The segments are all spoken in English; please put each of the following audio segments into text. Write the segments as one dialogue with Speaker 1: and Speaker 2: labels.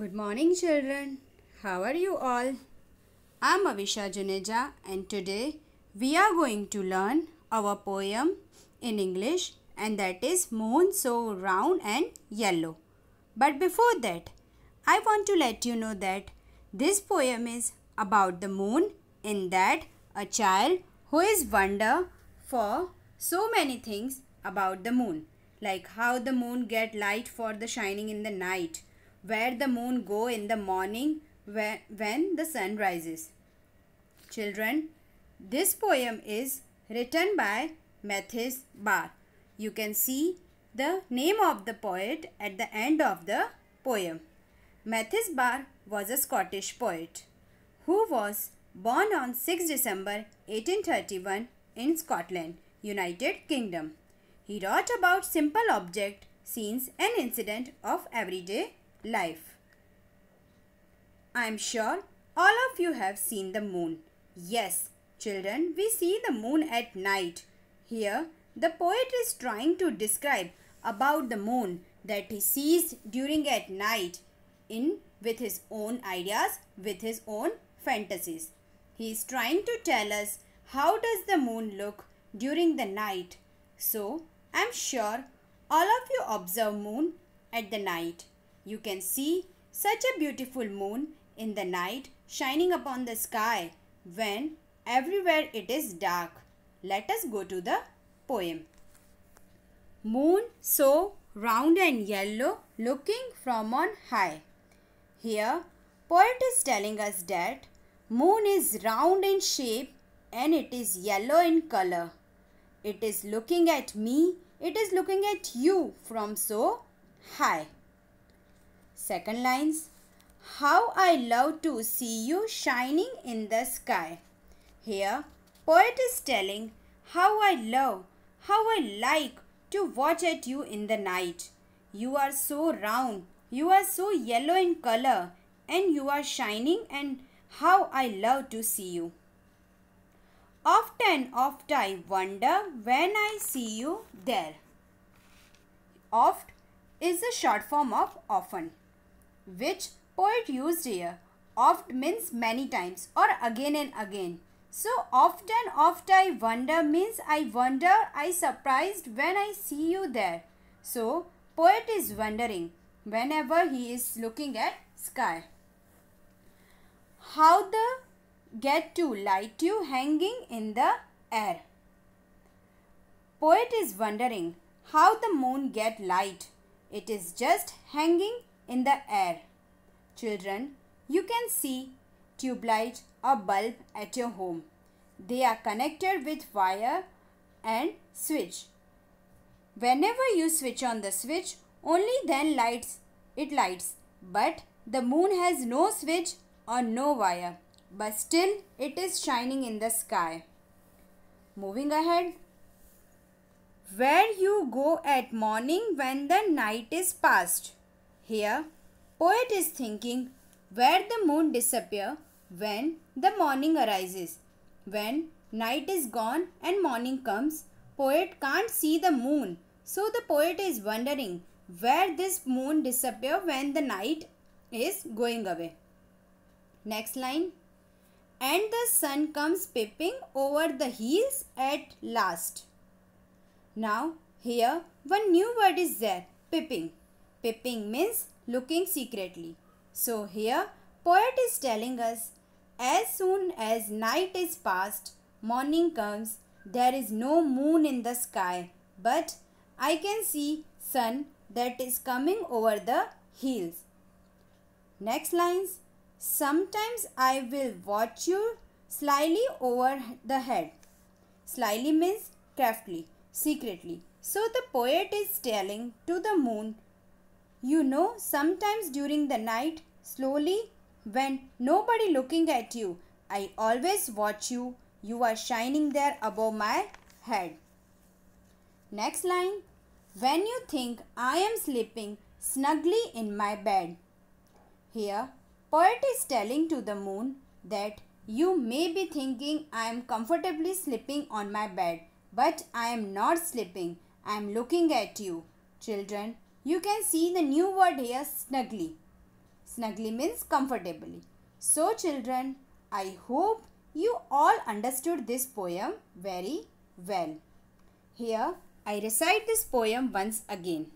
Speaker 1: Good morning children. How are you all? I'm Avisha Juneja and today we are going to learn our poem in English and that is Moon So Round and Yellow. But before that, I want to let you know that this poem is about the moon in that a child who is wonder for so many things about the moon like how the moon get light for the shining in the night where the moon go in the morning when the sun rises. Children, this poem is written by Mathis Bar. You can see the name of the poet at the end of the poem. Mathis Bar was a Scottish poet who was born on 6 December 1831 in Scotland, United Kingdom. He wrote about simple object, scenes and incident of everyday life. I'm sure all of you have seen the moon. Yes, children, we see the moon at night. Here, the poet is trying to describe about the moon that he sees during at night in with his own ideas, with his own fantasies. He is trying to tell us how does the moon look during the night. So, I'm sure all of you observe moon at the night. You can see such a beautiful moon in the night shining upon the sky when everywhere it is dark. Let us go to the poem. Moon so round and yellow looking from on high. Here poet is telling us that moon is round in shape and it is yellow in color. It is looking at me, it is looking at you from so high. Second lines, how I love to see you shining in the sky. Here, poet is telling how I love, how I like to watch at you in the night. You are so round, you are so yellow in color and you are shining and how I love to see you. Often, oft I wonder when I see you there. Oft is a short form of often which poet used here. Oft means many times or again and again. So often, oft I wonder means I wonder, I surprised when I see you there. So poet is wondering whenever he is looking at sky. How the get to light you hanging in the air. Poet is wondering how the moon get light. It is just hanging in the air. Children, you can see tube light or bulb at your home. They are connected with wire and switch. Whenever you switch on the switch, only then lights it lights. But the moon has no switch or no wire. But still it is shining in the sky. Moving ahead. Where you go at morning when the night is past. Here, poet is thinking where the moon disappear when the morning arises. When night is gone and morning comes, poet can't see the moon. So the poet is wondering where this moon disappear when the night is going away. Next line. And the sun comes peeping over the hills at last. Now here one new word is there, peeping. Peeping means looking secretly. So here poet is telling us as soon as night is past, morning comes, there is no moon in the sky, but I can see sun that is coming over the hills. Next lines. Sometimes I will watch you slyly over the head. Slyly means craftily, secretly. So the poet is telling to the moon you know, sometimes during the night, slowly, when nobody looking at you, I always watch you. You are shining there above my head. Next line. When you think I am sleeping snugly in my bed. Here, poet is telling to the moon that you may be thinking I am comfortably sleeping on my bed, but I am not sleeping. I am looking at you. Children, you can see the new word here snugly. Snugly means comfortably. So children, I hope you all understood this poem very well. Here, I recite this poem once again.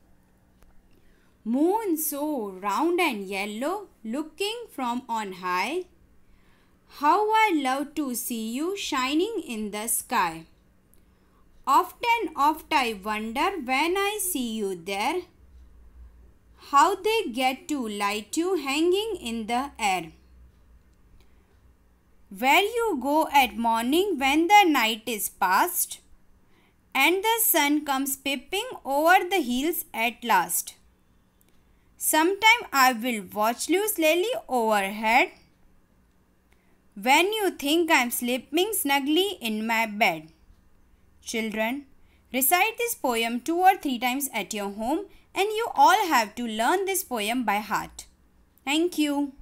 Speaker 1: Moon so round and yellow, looking from on high. How I love to see you shining in the sky. Often oft I wonder when I see you there how they get to light you hanging in the air. Where you go at morning when the night is past and the sun comes peeping over the hills at last. Sometime I will watch you slowly overhead when you think I am sleeping snugly in my bed. Children, recite this poem two or three times at your home and you all have to learn this poem by heart. Thank you.